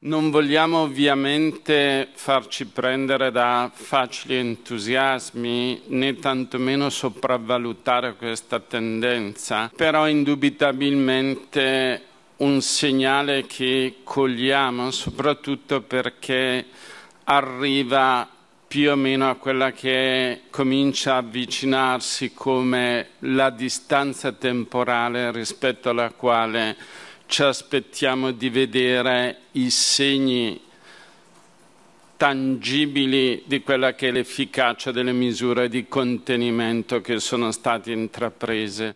Non vogliamo ovviamente farci prendere da facili entusiasmi né tantomeno sopravvalutare questa tendenza, però indubitabilmente un segnale che cogliamo soprattutto perché arriva più o meno a quella che comincia a avvicinarsi come la distanza temporale rispetto alla quale ci aspettiamo di vedere i segni tangibili di quella che è l'efficacia delle misure di contenimento che sono state intraprese.